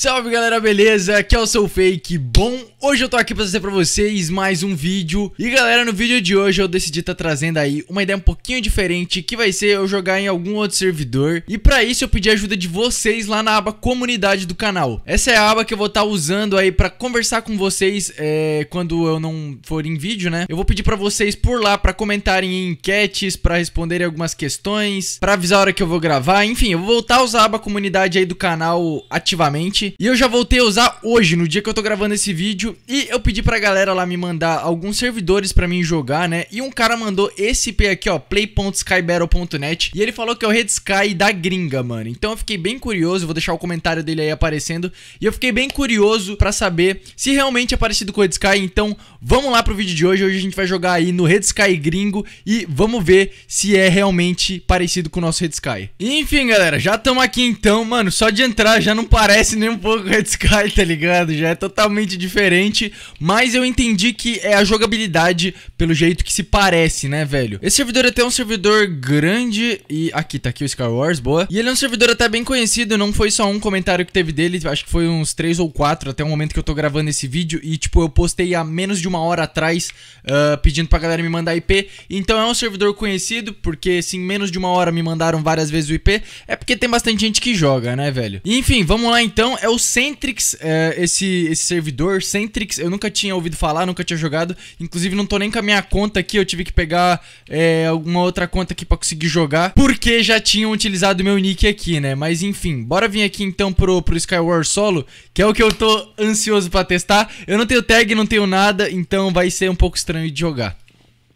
Salve galera, beleza? Aqui é o seu Fake, bom? Hoje eu tô aqui pra trazer pra vocês mais um vídeo E galera, no vídeo de hoje eu decidi tá trazendo aí uma ideia um pouquinho diferente Que vai ser eu jogar em algum outro servidor E pra isso eu pedi a ajuda de vocês lá na aba comunidade do canal Essa é a aba que eu vou estar tá usando aí pra conversar com vocês é, quando eu não for em vídeo, né? Eu vou pedir pra vocês por lá pra comentarem em enquetes, pra responderem algumas questões Pra avisar a hora que eu vou gravar, enfim, eu vou voltar a usar a aba comunidade aí do canal ativamente e eu já voltei a usar hoje, no dia que eu tô gravando esse vídeo. E eu pedi pra galera lá me mandar alguns servidores pra mim jogar, né? E um cara mandou esse IP aqui, ó, play.skybattle.net. E ele falou que é o Red Sky da gringa, mano. Então eu fiquei bem curioso, vou deixar o comentário dele aí aparecendo. E eu fiquei bem curioso pra saber se realmente é parecido com o Red Sky. Então vamos lá pro vídeo de hoje. Hoje a gente vai jogar aí no Red Sky gringo e vamos ver se é realmente parecido com o nosso Red Sky. Enfim, galera, já estamos aqui então, mano. Só de entrar já não parece nem um pouco Red Sky, tá ligado? Já é totalmente diferente, mas eu entendi que é a jogabilidade pelo jeito que se parece, né, velho? Esse servidor é até um servidor grande e... Aqui, tá aqui o Sky Wars, boa. E ele é um servidor até bem conhecido, não foi só um comentário que teve dele, acho que foi uns três ou quatro até o momento que eu tô gravando esse vídeo e, tipo, eu postei há menos de uma hora atrás uh, pedindo pra galera me mandar IP. Então é um servidor conhecido, porque se em assim, menos de uma hora me mandaram várias vezes o IP, é porque tem bastante gente que joga, né, velho? enfim, vamos lá então é o Centrix, é, esse, esse servidor. Centrix, eu nunca tinha ouvido falar, nunca tinha jogado. Inclusive, não tô nem com a minha conta aqui. Eu tive que pegar é, alguma outra conta aqui pra conseguir jogar. Porque já tinham utilizado meu nick aqui, né? Mas enfim, bora vir aqui então pro, pro Skyward Solo, que é o que eu tô ansioso pra testar. Eu não tenho tag, não tenho nada, então vai ser um pouco estranho de jogar.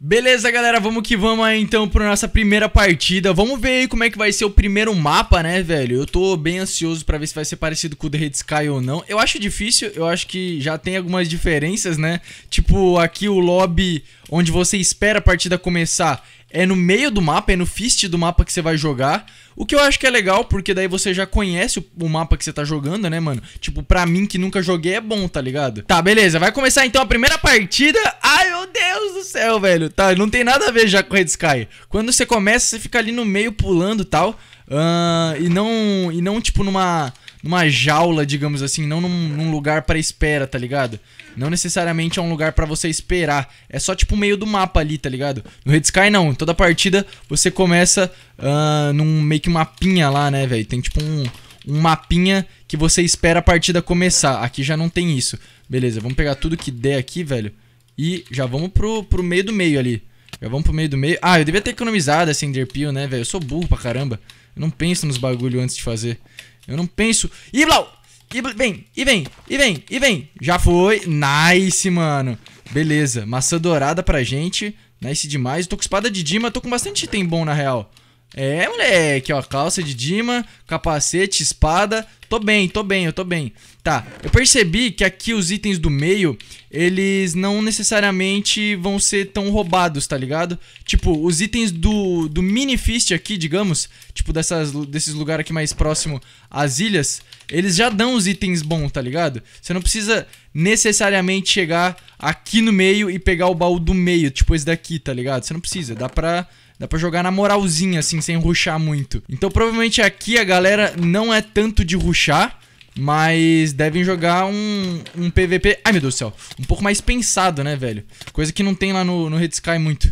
Beleza, galera, vamos que vamos aí então para nossa primeira partida. Vamos ver aí como é que vai ser o primeiro mapa, né, velho? Eu tô bem ansioso para ver se vai ser parecido com o The Red Sky ou não. Eu acho difícil, eu acho que já tem algumas diferenças, né? Tipo, aqui o lobby onde você espera a partida começar é no meio do mapa, é no fist do mapa que você vai jogar. O que eu acho que é legal, porque daí você já conhece o mapa que você tá jogando, né, mano? Tipo, pra mim que nunca joguei é bom, tá ligado? Tá, beleza. Vai começar então a primeira partida. Ai, meu Deus do céu, velho. Tá, não tem nada a ver já com Red Sky. Quando você começa, você fica ali no meio pulando e tal. Uh, e não. E não, tipo, numa numa jaula, digamos assim, não num, num lugar para espera, tá ligado? Não necessariamente é um lugar para você esperar. É só tipo meio do mapa ali, tá ligado? No Red Sky não. Toda partida você começa uh, num meio que mapinha lá, né, velho? Tem tipo um, um mapinha que você espera a partida começar. Aqui já não tem isso. Beleza, vamos pegar tudo que der aqui, velho. E já vamos pro, pro meio do meio ali. Já vamos pro meio do meio. Ah, eu devia ter economizado essa Enderpeel, né, velho? Eu sou burro pra caramba. Eu não penso nos bagulho antes de fazer. Eu não penso. Iblau, blau! vem, e vem, e vem, e vem. Já foi. Nice, mano. Beleza. Maçã dourada pra gente. Nice demais. Eu tô com espada de Dima. Tô com bastante item bom, na real. É, moleque, ó, calça de Dima, capacete, espada. Tô bem, tô bem, eu tô bem. Tá, eu percebi que aqui os itens do meio, eles não necessariamente vão ser tão roubados, tá ligado? Tipo, os itens do, do mini fist aqui, digamos, tipo, dessas, desses lugares aqui mais próximo às ilhas, eles já dão os itens bons, tá ligado? Você não precisa necessariamente chegar aqui no meio e pegar o baú do meio, tipo esse daqui, tá ligado? Você não precisa, dá pra Dá pra jogar na moralzinha, assim, sem ruxar muito. Então provavelmente aqui a galera não é tanto de ruxar. Mas devem jogar um, um PVP... Ai, meu Deus do céu. Um pouco mais pensado, né, velho? Coisa que não tem lá no, no Red Sky muito.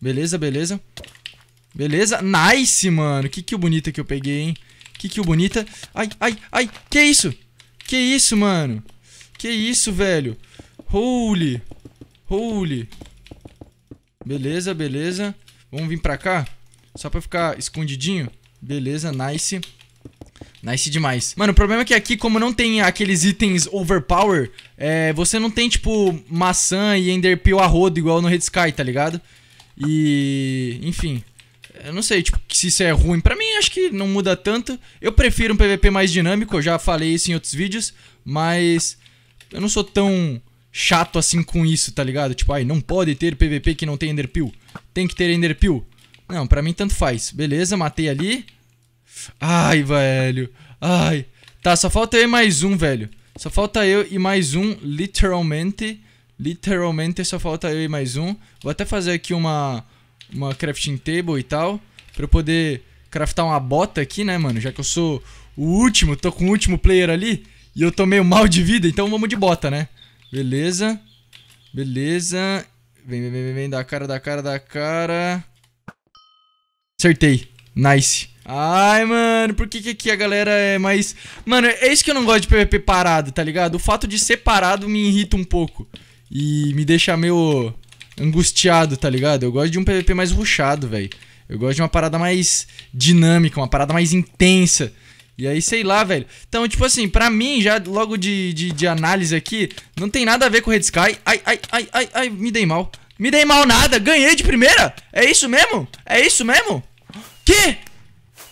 Beleza, beleza. Beleza. Nice, mano. Que kill bonita que eu peguei, hein? Que kill bonita. Ai, ai, ai. Que isso? Que isso, mano? Que isso, velho? Holy. Holy. Beleza, beleza. Vamos vir pra cá, só pra ficar escondidinho. Beleza, nice. Nice demais. Mano, o problema é que aqui, como não tem aqueles itens overpower, é, você não tem, tipo, maçã e enderpeel a rodo igual no Red Sky, tá ligado? E... enfim... Eu não sei, tipo, se isso é ruim. Pra mim, acho que não muda tanto. Eu prefiro um PVP mais dinâmico, eu já falei isso em outros vídeos. Mas eu não sou tão chato assim com isso, tá ligado? Tipo, ai, não pode ter PVP que não tem Enderpeel. Tem que ter Enderpeel. Não, pra mim tanto faz. Beleza, matei ali. Ai, velho. Ai. Tá, só falta eu e mais um, velho. Só falta eu e mais um, literalmente. Literalmente só falta eu e mais um. Vou até fazer aqui uma, uma crafting table e tal. Pra eu poder craftar uma bota aqui, né, mano? Já que eu sou o último, tô com o último player ali. E eu tô meio mal de vida, então vamos de bota, né? Beleza. Beleza. Vem, vem, vem, vem. Da cara, da cara, da cara. Acertei. Nice. Ai, mano, por que, que aqui a galera é mais. Mano, é isso que eu não gosto de PVP parado, tá ligado? O fato de ser parado me irrita um pouco. E me deixa meio angustiado, tá ligado? Eu gosto de um PVP mais ruchado, velho. Eu gosto de uma parada mais dinâmica, uma parada mais intensa. E aí, sei lá, velho. Então, tipo assim, pra mim, já logo de, de, de análise aqui, não tem nada a ver com Red Sky. Ai, ai, ai, ai, ai, me dei mal. Me dei mal nada, ganhei de primeira? É isso mesmo? É isso mesmo? Que?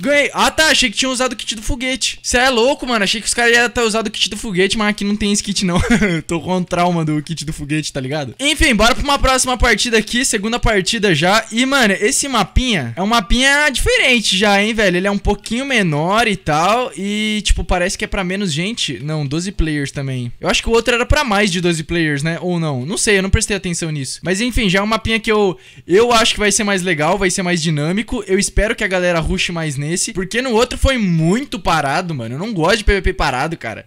Ganhei. Ah, tá. Achei que tinha usado o kit do foguete. Você é louco, mano. Achei que os caras iam ter usado o kit do foguete, mas aqui não tem esse kit, não. Tô com trauma do kit do foguete, tá ligado? Enfim, bora pra uma próxima partida aqui. Segunda partida já. E, mano, esse mapinha é um mapinha diferente já, hein, velho? Ele é um pouquinho menor e tal. E, tipo, parece que é pra menos gente. Não, 12 players também. Eu acho que o outro era pra mais de 12 players, né? Ou não. Não sei, eu não prestei atenção nisso. Mas, enfim, já é um mapinha que eu, eu acho que vai ser mais legal, vai ser mais dinâmico. Eu espero que a galera ruxe mais nele nesse, porque no outro foi muito parado, mano. Eu não gosto de PVP parado, cara.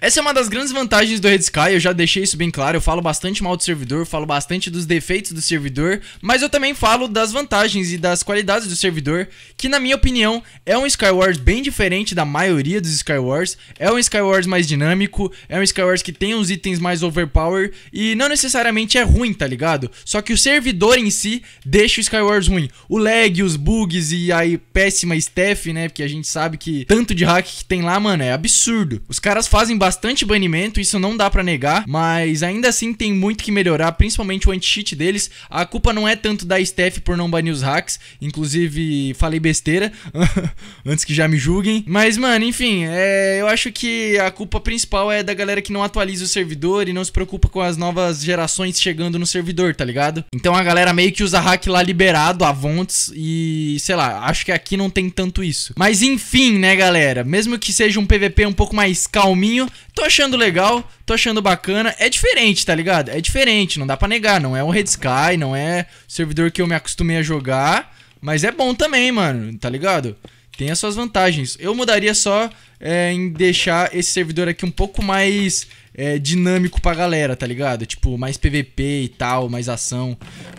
Essa é uma das grandes vantagens do Red Sky, eu já deixei isso bem claro. Eu falo bastante mal do servidor, falo bastante dos defeitos do servidor, mas eu também falo das vantagens e das qualidades do servidor, que na minha opinião é um Skywars bem diferente da maioria dos Skywars. É um Skywars mais dinâmico, é um Skywars que tem uns itens mais overpower e não necessariamente é ruim, tá ligado? Só que o servidor em si deixa o Skywars ruim. O lag, os bugs e a péssima estética STF, né? Porque a gente sabe que tanto de hack que tem lá, mano, é absurdo. Os caras fazem bastante banimento, isso não dá para negar, mas ainda assim tem muito que melhorar, principalmente o anti-cheat deles. A culpa não é tanto da STF por não banir os hacks, inclusive falei besteira antes que já me julguem. Mas, mano, enfim, é, eu acho que a culpa principal é da galera que não atualiza o servidor e não se preocupa com as novas gerações chegando no servidor, tá ligado? Então a galera meio que usa hack lá liberado, avontes, e sei lá, acho que aqui não tem tanto tanto isso. Mas enfim, né, galera? Mesmo que seja um PVP um pouco mais calminho, tô achando legal, tô achando bacana. É diferente, tá ligado? É diferente, não dá pra negar. Não é um Red Sky, não é servidor que eu me acostumei a jogar. Mas é bom também, mano, tá ligado? Tem as suas vantagens. Eu mudaria só é, em deixar esse servidor aqui um pouco mais é, dinâmico pra galera, tá ligado? Tipo, mais PVP e tal, mais ação,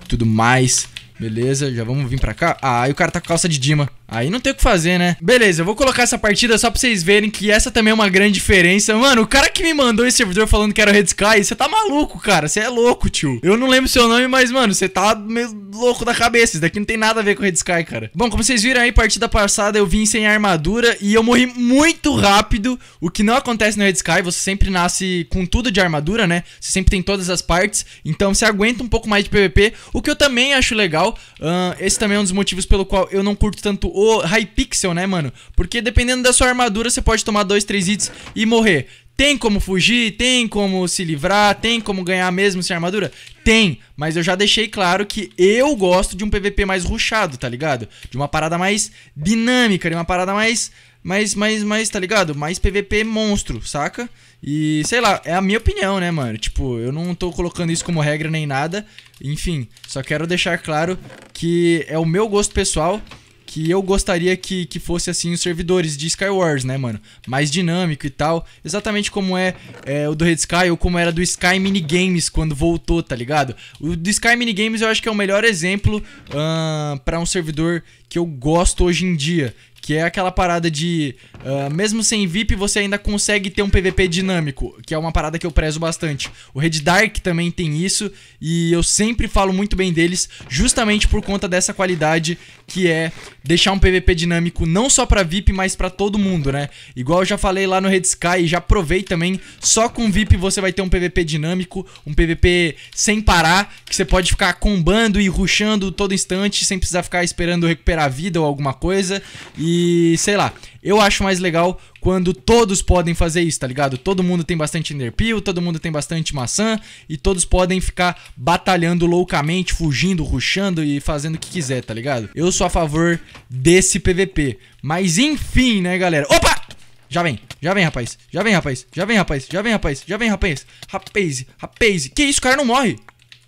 tudo mais. Beleza, já vamos vir pra cá. Ah, e o cara tá com calça de Dima. Aí não tem o que fazer, né? Beleza, eu vou colocar essa partida só pra vocês verem que essa também é uma grande diferença. Mano, o cara que me mandou esse servidor falando que era o Red Sky, você tá maluco, cara. Você é louco, tio. Eu não lembro seu nome, mas, mano, você tá meio louco da cabeça. Isso daqui não tem nada a ver com o Red Sky, cara. Bom, como vocês viram aí, partida passada eu vim sem armadura e eu morri muito rápido. O que não acontece no Red Sky, você sempre nasce com tudo de armadura, né? Você sempre tem todas as partes. Então você aguenta um pouco mais de PVP. O que eu também acho legal. Uh, esse também é um dos motivos pelo qual eu não curto tanto o Hypixel, né, mano? Porque dependendo da sua armadura, você pode tomar dois, três hits e morrer. Tem como fugir, tem como se livrar, tem como ganhar mesmo sem armadura? Tem, mas eu já deixei claro que eu gosto de um PVP mais ruxado tá ligado? De uma parada mais dinâmica, de uma parada mais mais mais mais, tá ligado? Mais PVP monstro, saca? E sei lá, é a minha opinião, né, mano? Tipo, eu não tô colocando isso como regra nem nada. Enfim, só quero deixar claro que é o meu gosto pessoal que eu gostaria que, que fosse assim os servidores de Skywars, né, mano? Mais dinâmico e tal. Exatamente como é, é o do Red Sky ou como era do Sky Minigames quando voltou, tá ligado? O do Sky Minigames eu acho que é o melhor exemplo uh, para um servidor que eu gosto hoje em dia. Que é aquela parada de. Uh, mesmo sem VIP, você ainda consegue ter um PVP dinâmico, que é uma parada que eu prezo bastante. O Red Dark também tem isso, e eu sempre falo muito bem deles, justamente por conta dessa qualidade que é deixar um PVP dinâmico não só para VIP, mas para todo mundo, né? Igual eu já falei lá no Red Sky, já provei também, só com VIP você vai ter um PVP dinâmico, um PVP sem parar, que você pode ficar combando e ruxando todo instante, sem precisar ficar esperando recuperar a vida ou alguma coisa. E e sei lá, eu acho mais legal quando todos podem fazer isso, tá ligado? Todo mundo tem bastante Enderpeel, todo mundo tem bastante maçã e todos podem ficar batalhando loucamente, fugindo, ruxando e fazendo o que quiser, tá ligado? Eu sou a favor desse PVP. Mas enfim, né, galera? Opa! Já vem, já vem, rapaz. Já vem, rapaz. Já vem, rapaz. Já vem, rapaz. Já vem, rapaz. Rapaz, rapaz. Que isso, o cara não morre.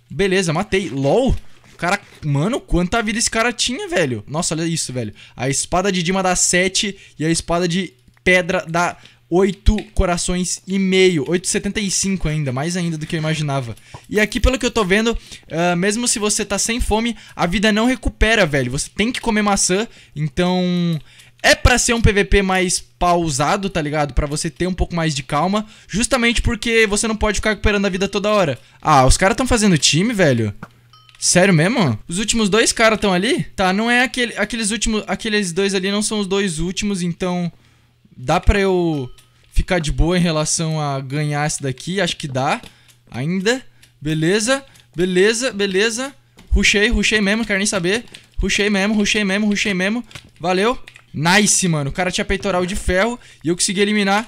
Beleza, matei. LOL cara, mano, quanta vida esse cara tinha, velho. Nossa, olha isso, velho. A espada de Dima dá 7 e a espada de pedra dá 8 corações e meio. 8,75 ainda, mais ainda do que eu imaginava. E aqui, pelo que eu tô vendo, uh, mesmo se você tá sem fome, a vida não recupera, velho. Você tem que comer maçã, então... É para ser um PVP mais pausado, tá ligado? Para você ter um pouco mais de calma, justamente porque você não pode ficar recuperando a vida toda hora. Ah, os caras estão fazendo time, velho. Sério mesmo? Os últimos dois caras estão ali? Tá, não é aquele, aqueles últimos. Aqueles dois ali não são os dois últimos, então. Dá pra eu ficar de boa em relação a ganhar esse daqui? Acho que dá. Ainda. Beleza, beleza, beleza. Ruxei, ruxei mesmo, quero nem saber. Ruxei mesmo, ruxei mesmo, ruxei mesmo. Valeu. Nice, mano. O cara tinha peitoral de ferro e eu consegui eliminar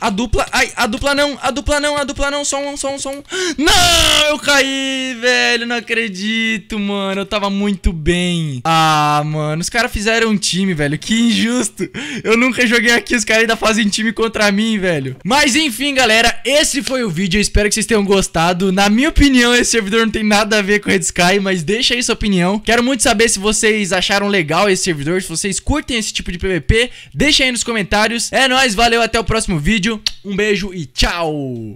a dupla, ai, a dupla não, a dupla não, a dupla não, som, som, som. Não, eu caí, velho, não acredito, mano, eu tava muito bem. Ah, mano, os caras fizeram um time, velho, que injusto. Eu nunca joguei aqui, os caras ainda fazem time contra mim, velho. Mas enfim, galera, esse foi o vídeo, eu espero que vocês tenham gostado. Na minha opinião, esse servidor não tem nada a ver com Red Sky, mas deixa aí sua opinião. Quero muito saber se vocês acharam legal esse servidor, se vocês curtem esse tipo de PVP, deixa aí nos comentários. É nóis, valeu, até o próximo vídeo vídeo. Um beijo e tchau!